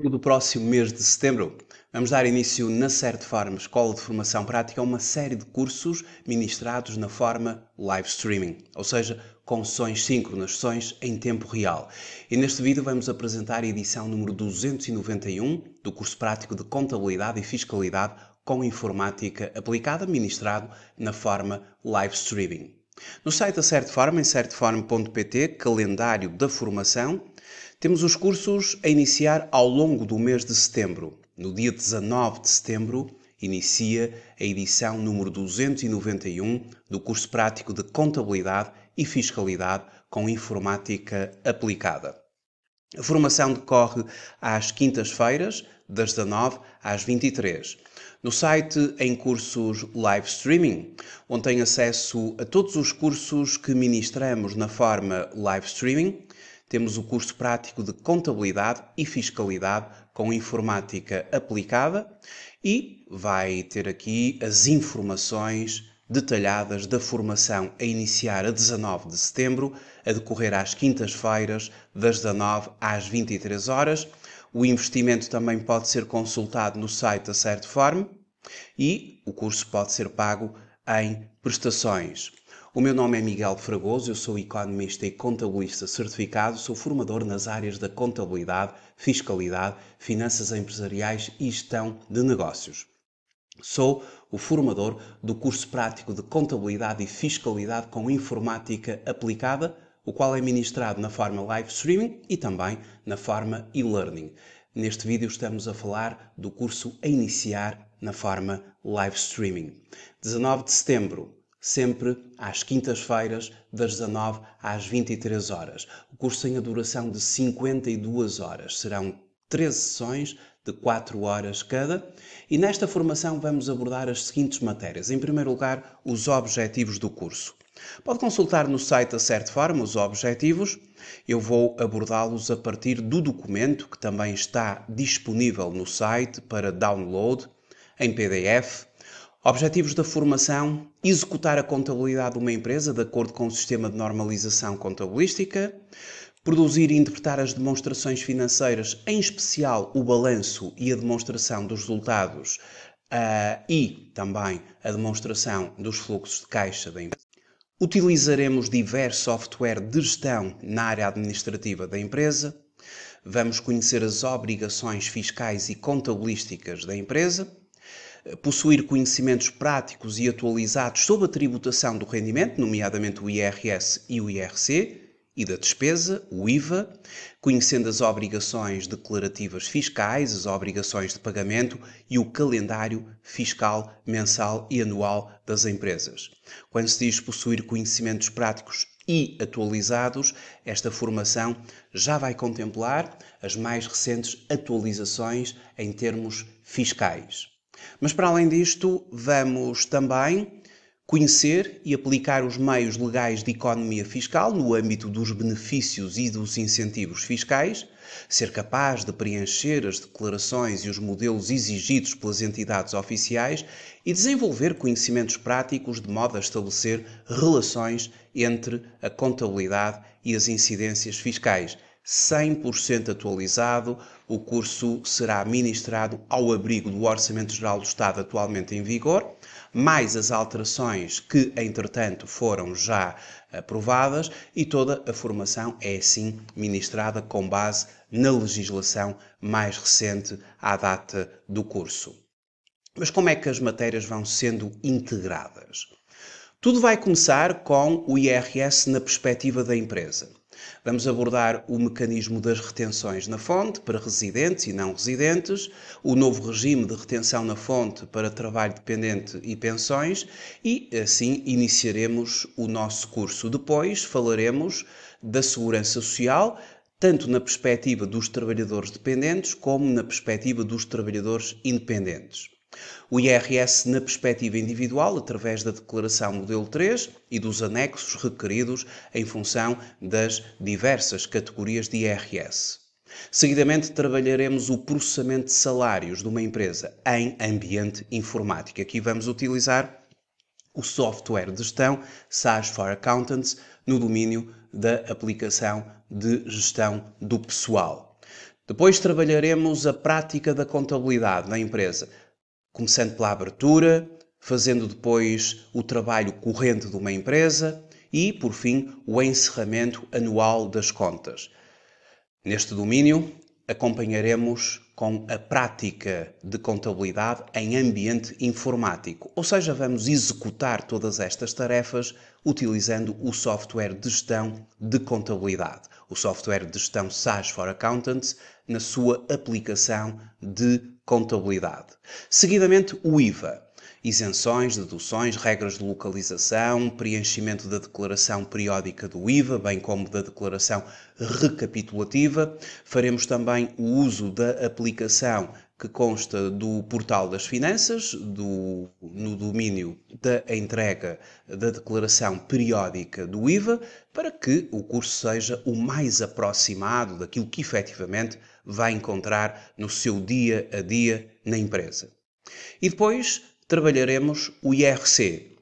do próximo mês de setembro, vamos dar início na Certifarm Escola de Formação Prática a uma série de cursos ministrados na forma live streaming, ou seja, com sessões síncronas, sessões em tempo real. E neste vídeo vamos apresentar a edição número 291 do curso prático de Contabilidade e Fiscalidade com Informática Aplicada, ministrado na forma live streaming. No site da Certifarm, em certifarm.pt, calendário da formação, temos os cursos a iniciar ao longo do mês de setembro. No dia 19 de setembro, inicia a edição número 291 do curso prático de Contabilidade e Fiscalidade com Informática Aplicada. A formação decorre às quintas-feiras, das 19 às 23. No site, em cursos live streaming, onde tem acesso a todos os cursos que ministramos na forma live streaming, temos o curso prático de Contabilidade e Fiscalidade com Informática Aplicada e vai ter aqui as informações detalhadas da formação a iniciar a 19 de setembro, a decorrer às quintas-feiras, das 19 às 23 horas. O investimento também pode ser consultado no site da Certiform e o curso pode ser pago em prestações. O meu nome é Miguel Fragoso, eu sou economista e contabilista certificado, sou formador nas áreas da contabilidade, fiscalidade, finanças empresariais e gestão de negócios. Sou o formador do curso prático de contabilidade e fiscalidade com informática aplicada, o qual é ministrado na forma live streaming e também na forma e-learning. Neste vídeo estamos a falar do curso a iniciar na forma live streaming. 19 de setembro sempre às quintas-feiras, das 19 às 23 horas. O curso tem a duração de 52 horas. Serão 13 sessões de 4 horas cada, e nesta formação vamos abordar as seguintes matérias. Em primeiro lugar, os objetivos do curso. Pode consultar no site da Certform os objetivos. Eu vou abordá-los a partir do documento que também está disponível no site para download em PDF Objetivos da formação: executar a contabilidade de uma empresa de acordo com o sistema de normalização contabilística, produzir e interpretar as demonstrações financeiras, em especial o balanço e a demonstração dos resultados uh, e também a demonstração dos fluxos de caixa da empresa. Utilizaremos diversos software de gestão na área administrativa da empresa. Vamos conhecer as obrigações fiscais e contabilísticas da empresa eh, possuir conhecimentos práticos e atualizados sobre a tributação do rendimento, nomeadamente o IRS e o IRC, e da despesa, o IVA, conhecendo as obrigações declarativas fiscais, as obrigações de pagamento e o calendário fiscal mensal e anual das empresas. Quando se diz possuir conhecimentos práticos e atualizados, esta formação já vai contemplar as mais recentes atualizações em termos fiscais. Mas para além disto, vamos também conhecer e aplicar os meios legais de economia fiscal no âmbito dos benefícios e dos incentivos fiscais, ser capaz de preencher as declarações e os modelos exigidos pelas entidades oficiais e desenvolver conhecimentos práticos de modo a estabelecer relações entre a contabilidade e as incidências fiscais, 100% atualizado o curso será ministrado ao abrigo do Orçamento Geral do Estado atualmente em vigor, mais as alterações que, entretanto, foram já aprovadas, e toda a formação é assim ministrada com base na legislação mais recente à data do curso. Mas como é que as matérias vão sendo integradas? Tudo vai começar com o IRS na perspectiva da empresa. Vamos abordar o mecanismo das retenções na fonte para residentes e não residentes, o novo regime de retenção na fonte para trabalho dependente e pensões e assim iniciaremos o nosso curso. Depois falaremos da segurança social, tanto na perspectiva dos trabalhadores dependentes como na perspectiva dos trabalhadores independentes. O IRS na perspectiva individual, através da Declaração Modelo 3 e dos anexos requeridos em função das diversas categorias de IRS. Seguidamente, trabalharemos o processamento de salários de uma empresa em ambiente informático. Aqui vamos utilizar o software de gestão SaaS for Accountants no domínio da aplicação de gestão do pessoal. Depois trabalharemos a prática da contabilidade na empresa, começando pela abertura, fazendo depois o trabalho corrente de uma empresa e, por fim, o encerramento anual das contas. Neste domínio, acompanharemos com a prática de contabilidade em ambiente informático, ou seja, vamos executar todas estas tarefas utilizando o software de gestão de contabilidade, o software de gestão SaaS for Accountants, na sua aplicação de contabilidade. Seguidamente, o IVA. Isenções, deduções, regras de localização, preenchimento da declaração periódica do IVA, bem como da declaração recapitulativa. Faremos também o uso da aplicação que consta do portal das finanças, do, no domínio da entrega da declaração periódica do IVA, para que o curso seja o mais aproximado daquilo que efetivamente vai encontrar no seu dia a dia na empresa. E depois trabalharemos o IRC,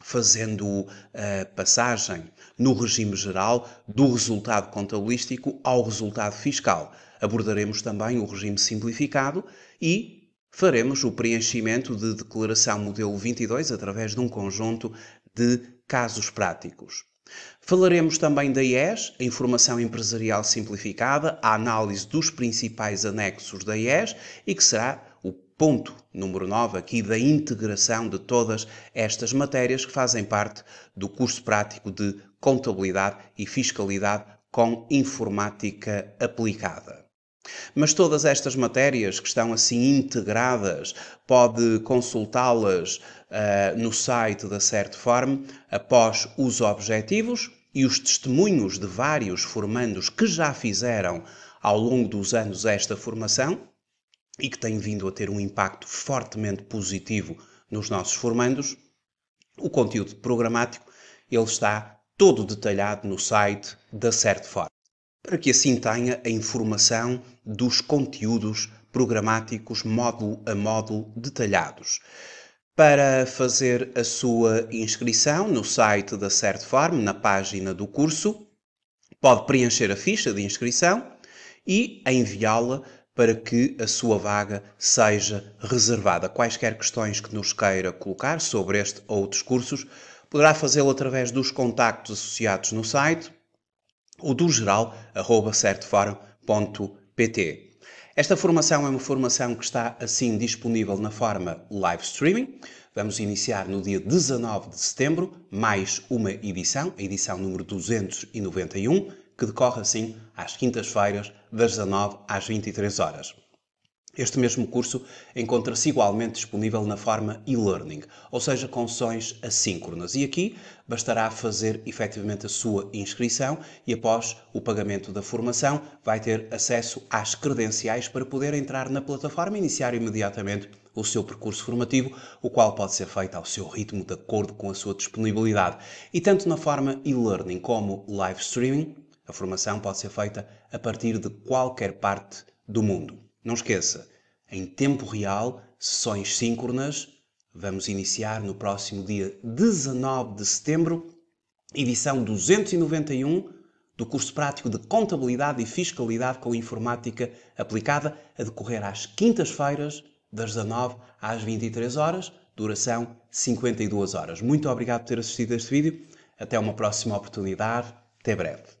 fazendo a eh, passagem no regime geral do resultado contabilístico ao resultado fiscal. Abordaremos também o regime simplificado e faremos o preenchimento de declaração modelo 22 através de um conjunto de casos práticos. Falaremos também da IES, a Informação Empresarial Simplificada, a análise dos principais anexos da IES e que será o ponto número 9 aqui da integração de todas estas matérias que fazem parte do curso prático de Contabilidade e Fiscalidade com Informática Aplicada. Mas todas estas matérias que estão assim integradas, pode consultá-las uh, no site da Certform após os objetivos e os testemunhos de vários formandos que já fizeram ao longo dos anos esta formação e que têm vindo a ter um impacto fortemente positivo nos nossos formandos. O conteúdo programático ele está todo detalhado no site da Certform para que assim tenha a informação dos conteúdos programáticos módulo a módulo detalhados. Para fazer a sua inscrição no site da CertFarm, na página do curso, pode preencher a ficha de inscrição e enviá-la para que a sua vaga seja reservada. Quaisquer questões que nos queira colocar sobre este ou outros cursos, poderá fazê-lo através dos contactos associados no site ou do geral, arroba certoforum.pt. Esta formação é uma formação que está assim disponível na forma live streaming. Vamos iniciar no dia 19 de setembro mais uma edição, a edição número 291, que decorre assim às quintas-feiras das 19 às 23 horas. Este mesmo curso encontra-se igualmente disponível na forma e-learning, ou seja, com sessões assíncronas. E aqui bastará fazer efetivamente a sua inscrição e, após o pagamento da formação, vai ter acesso às credenciais para poder entrar na plataforma e iniciar imediatamente o seu percurso formativo, o qual pode ser feito ao seu ritmo de acordo com a sua disponibilidade. E tanto na forma e-learning como live streaming, a formação pode ser feita a partir de qualquer parte do mundo. Não esqueça, em tempo real, sessões síncronas, vamos iniciar no próximo dia 19 de setembro, edição 291 do curso prático de Contabilidade e Fiscalidade com Informática Aplicada, a decorrer às quintas-feiras, das 19 às 23 horas, duração 52 horas. Muito obrigado por ter assistido a este vídeo. Até uma próxima oportunidade. Até breve.